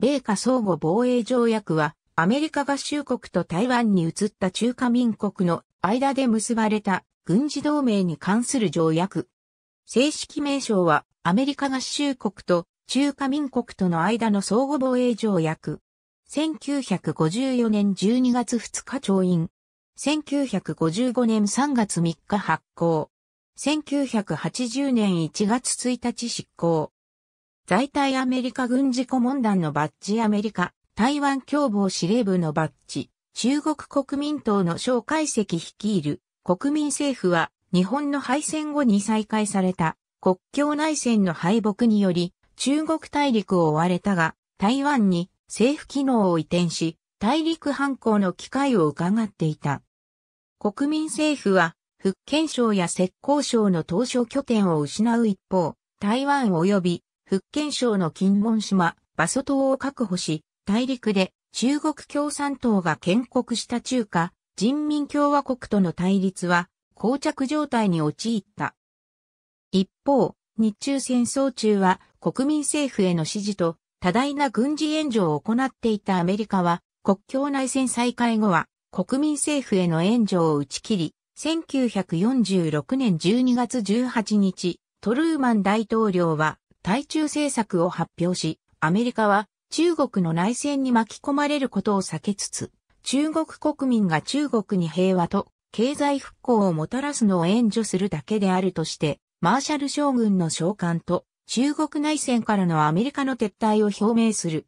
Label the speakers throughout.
Speaker 1: 米下相互防衛条約は、アメリカ合衆国と台湾に移った中華民国の間で結ばれた軍事同盟に関する条約。正式名称は、アメリカ合衆国と中華民国との間の相互防衛条約。1954年12月2日調印。1955年3月3日発行。1980年1月1日執行。在体アメリカ軍事顧問団のバッジアメリカ、台湾共謀司令部のバッジ、中国国民党の蒋介石率いる国民政府は日本の敗戦後に再開された国境内戦の敗北により中国大陸を追われたが台湾に政府機能を移転し大陸反抗の機会を伺っていた。国民政府は福建省や浙江省の当初拠点を失う一方、台湾及び福建省の金門島、馬祖島を確保し、大陸で中国共産党が建国した中華人民共和国との対立は膠着状態に陥った。一方、日中戦争中は国民政府への支持と多大な軍事援助を行っていたアメリカは国境内戦再開後は国民政府への援助を打ち切り、1946年12月18日、トルーマン大統領は対中政策を発表し、アメリカは中国の内戦に巻き込まれることを避けつつ、中国国民が中国に平和と経済復興をもたらすのを援助するだけであるとして、マーシャル将軍の召喚と中国内戦からのアメリカの撤退を表明する。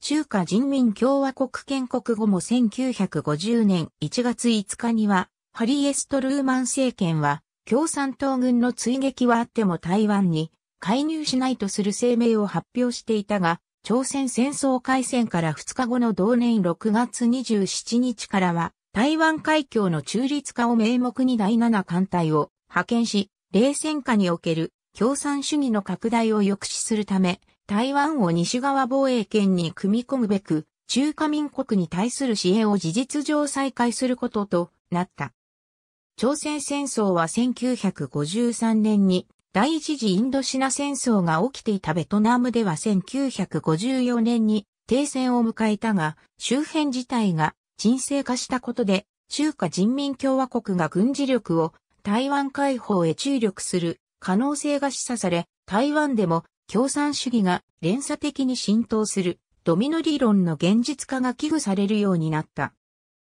Speaker 1: 中華人民共和国建国後も1950年1月5日には、ハリー・エスト・ルーマン政権は、共産党軍の追撃はあっても台湾に介入しないとする声明を発表していたが、朝鮮戦争開戦から2日後の同年6月27日からは、台湾海峡の中立化を名目に第7艦隊を派遣し、冷戦下における共産主義の拡大を抑止するため、台湾を西側防衛圏に組み込むべく、中華民国に対する支援を事実上再開することとなった。朝鮮戦争は1953年に第一次インドシナ戦争が起きていたベトナムでは1954年に停戦を迎えたが、周辺自体が沈静化したことで、中華人民共和国が軍事力を台湾解放へ注力する可能性が示唆され、台湾でも共産主義が連鎖的に浸透するドミノ理論の現実化が危惧されるようになった。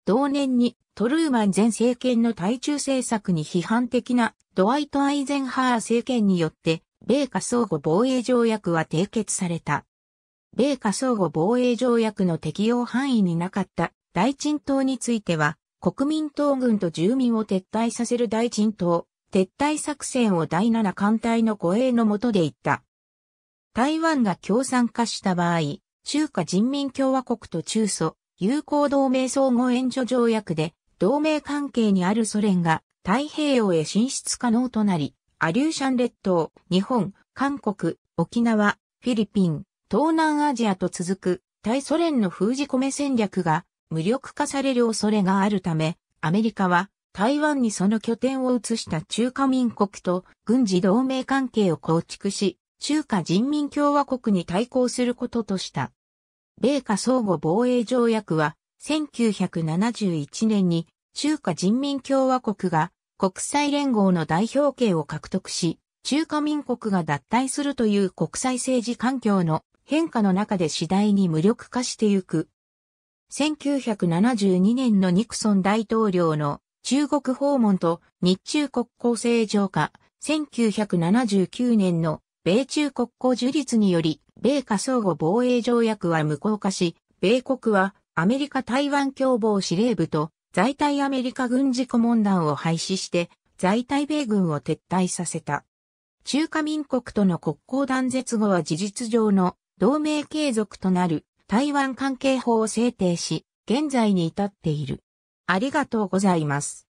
Speaker 1: 同年にトルーマン前政権の対中政策に批判的なドワイト・アイゼンハー政権によって米下相互防衛条約は締結された。米下相互防衛条約の適用範囲になかった大鎮島については国民党軍と住民を撤退させる大鎮島撤退作戦を第7艦隊の護衛のもとで言った。台湾が共産化した場合、中華人民共和国と中ソ、友好同盟相互援助条約で、同盟関係にあるソ連が太平洋へ進出可能となり、アリューシャン列島、日本、韓国、沖縄、フィリピン、東南アジアと続く対ソ連の封じ込め戦略が無力化される恐れがあるため、アメリカは台湾にその拠点を移した中華民国と軍事同盟関係を構築し、中華人民共和国に対抗することとした。米華相互防衛条約は、1971年に中華人民共和国が国際連合の代表権を獲得し、中華民国が脱退するという国際政治環境の変化の中で次第に無力化してゆく。1972年のニクソン大統領の中国訪問と日中国交正常化、1979年の米中国交樹立により米下相互防衛条約は無効化し、米国はアメリカ台湾共謀司令部と在台アメリカ軍事顧問団を廃止して、在台米軍を撤退させた。中華民国との国交断絶後は事実上の同盟継続となる台湾関係法を制定し、現在に至っている。ありがとうございます。